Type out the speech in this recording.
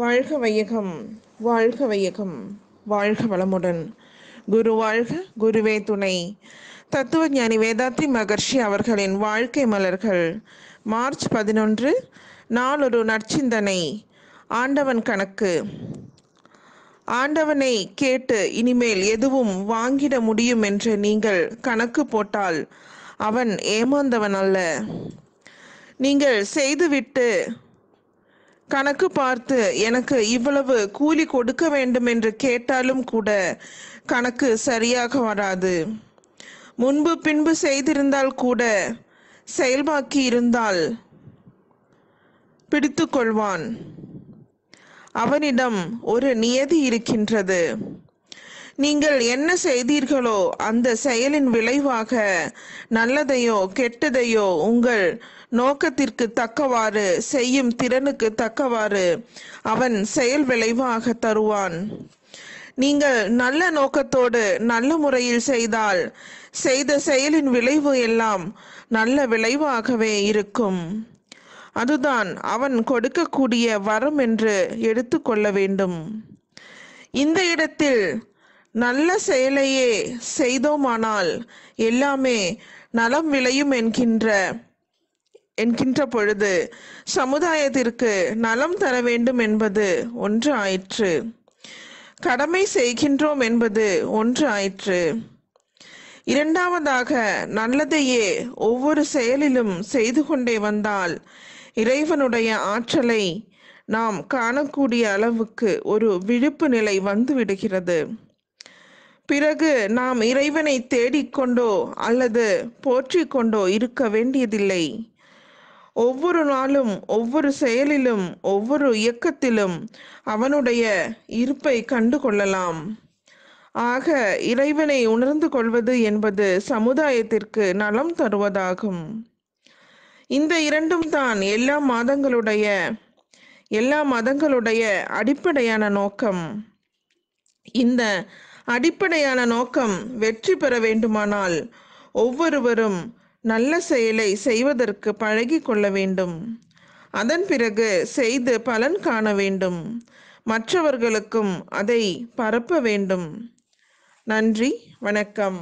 வாழ்க வையகம் வாழ்க வையகம் வாழ்க வளமுடன் குரு வாழ்க குருவே துணை தத்துவ ஞானி வேதாத்ரி மகர்ஷி அவர்களின் வாழ்க்கை மலர்கள் மார்ச் பதினொன்று நாளொரு நற்சிந்தனை ஆண்டவன் கணக்கு ஆண்டவனை கேட்டு இனிமேல் எதுவும் வாங்கிட முடியும் என்று நீங்கள் கணக்கு போட்டால் அவன் ஏமாந்தவன் அல்ல நீங்கள் செய்துவிட்டு கணக்கு பார்த்து எனக்கு இவ்வளவு கூலி கொடுக்க வேண்டும் என்று கேட்டாலும் கூட கணக்கு சரியாக வராது முன்பு பின்பு செய்திருந்தால் கூட செயல்பாக்கி இருந்தால் பிடித்து கொள்வான் அவனிடம் ஒரு நியதி இருக்கின்றது நீங்கள் என்ன செய்தீர்களோ அந்த செயலின் விளைவாக நல்லதையோ கெட்டதையோ உங்கள் நோக்கத்திற்கு தக்கவாறு செய்யும் திறனுக்கு தக்கவாறு அவன் செயல் விளைவாக தருவான் நீங்கள் நல்ல நோக்கத்தோடு நல்ல முறையில் செய்தால் செய்த செயலின் விளைவு எல்லாம் நல்ல விளைவாகவே இருக்கும் அதுதான் அவன் கொடுக்கக்கூடிய வரம் என்று எடுத்துக்கொள்ள வேண்டும் இந்த இடத்தில் நல்ல செயலையே செய்தோமானால் எல்லாமே நலம் விளையும் என்கின்ற என்கின்ற பொழுது சமுதாயத்திற்கு நலம் தர வேண்டும் என்பது ஒன்று ஆயிற்று கடமை செய்கின்றோம் என்பது ஒன்று ஆயிற்று இரண்டாவதாக நல்லதையே ஒவ்வொரு செயலிலும் செய்து கொண்டே வந்தால் இறைவனுடைய ஆற்றலை நாம் காணக்கூடிய அளவுக்கு ஒரு விழிப்பு நிலை வந்துவிடுகிறது பிறகு நாம் இறைவனை தேடிக்கொண்டோ அல்லது போற்றிக்கொண்டோ இருக்க வேண்டியதில்லை ஒவ்வொரு நாளும் ஒவ்வொரு செயலிலும் ஒவ்வொரு இயக்கத்திலும் அவனுடைய இருப்பை கண்டு கொள்ளலாம் ஆக இறைவனை உணர்ந்து கொள்வது என்பது சமுதாயத்திற்கு நலம் தருவதாகும் இந்த இரண்டும் தான் எல்லா மாதங்களுடைய எல்லா மதங்களுடைய அடிப்படையான நோக்கம் இந்த அடிப்படையான நோக்கம் வெற்றி பெற வேண்டுமானால் ஒவ்வொருவரும் நல்ல செயலை செய்வதற்கு பழகி கொள்ள வேண்டும் அதன் பிறகு செய்து பலன் காண வேண்டும் மற்றவர்களுக்கும் அதை பரப்ப வேண்டும் நன்றி வணக்கம்